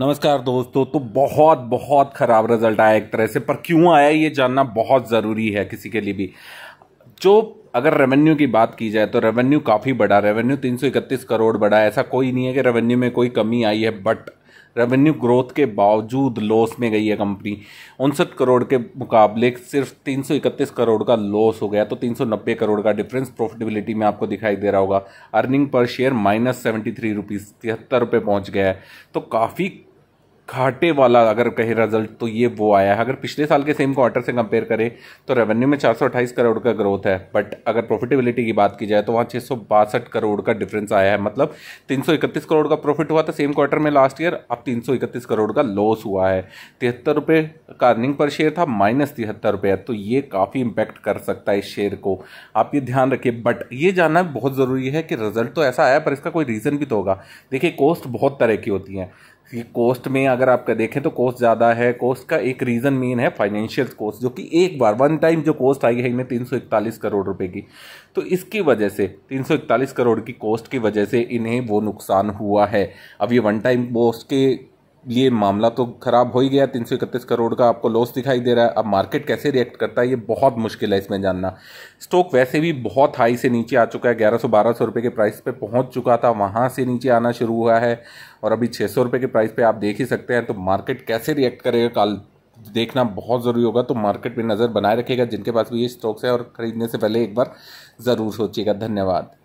नमस्कार दोस्तों तो बहुत बहुत ख़राब रिजल्ट आया एक तरह से पर क्यों आया ये जानना बहुत ज़रूरी है किसी के लिए भी जो अगर रेवेन्यू की बात की जाए तो रेवेन्यू काफ़ी बड़ा रेवेन्यू 331 करोड़ बड़ा ऐसा कोई नहीं है कि रेवेन्यू में कोई कमी आई है बट रेवेन्यू ग्रोथ के बावजूद लॉस में गई है कंपनी उनसठ करोड़ के मुकाबले सिर्फ 331 करोड़ का लॉस हो गया तो 390 करोड़ का डिफरेंस प्रॉफिटेबिलिटी में आपको दिखाई दे रहा होगा अर्निंग पर share minus seventy three rupees तिहत्तर रुपये पहुँच गया है तो काफ़ी घाटे वाला अगर कहे रिजल्ट तो ये वो आया है अगर पिछले साल के सेम क्वार्टर से कंपेयर करें तो रेवेन्यू में चार करोड़ का ग्रोथ है बट अगर प्रॉफिटेबिलिटी की बात की जाए तो वहाँ छः करोड़ का डिफरेंस आया है मतलब 331 करोड़ का प्रॉफिट हुआ था सेम क्वार्टर में लास्ट ईयर अब 331 करोड़ का लॉस हुआ है तिहत्तर रुपये का अर्निंग पर शेयर था माइनस तिहत्तर रुपये तो ये काफ़ी इम्पैक्ट कर सकता है इस शेयर को आप ये ध्यान रखिए बट ये जानना बहुत ज़रूरी है कि रिजल्ट तो ऐसा आया पर इसका कोई रीज़न भी तो होगा देखिए कॉस्ट बहुत तरह की होती हैं ये कोस्ट में अगर आपका देखें तो कोस्ट ज़्यादा है कोस्ट का एक रीज़न मेन है फाइनेंशियल कोस्ट जो कि एक बार वन टाइम जो कोस्ट आई है इन्हें तीन करोड़ रुपए की तो इसकी वजह से तीन करोड़ की कोस्ट की वजह से इन्हें वो नुकसान हुआ है अब ये वन टाइम कोस्ट के ये मामला तो खराब हो ही गया तीन सौ इकतीस करोड़ का आपको लॉस दिखाई दे रहा है अब मार्केट कैसे रिएक्ट करता है ये बहुत मुश्किल है इसमें जानना स्टॉक वैसे भी बहुत हाई से नीचे आ चुका है ग्यारह सौ बारह सौ रुपये के प्राइस पे पहुंच चुका था वहाँ से नीचे आना शुरू हुआ है और अभी छः सौ रुपये के प्राइस पे आप देख ही सकते हैं तो मार्केट कैसे रिएक्ट करेगा कल देखना बहुत ज़रूरी होगा तो मार्केट पर नज़र बनाए रखेगा जिनके पास भी ये स्टॉक्स है और ख़रीदने से पहले एक बार ज़रूर सोचिएगा धन्यवाद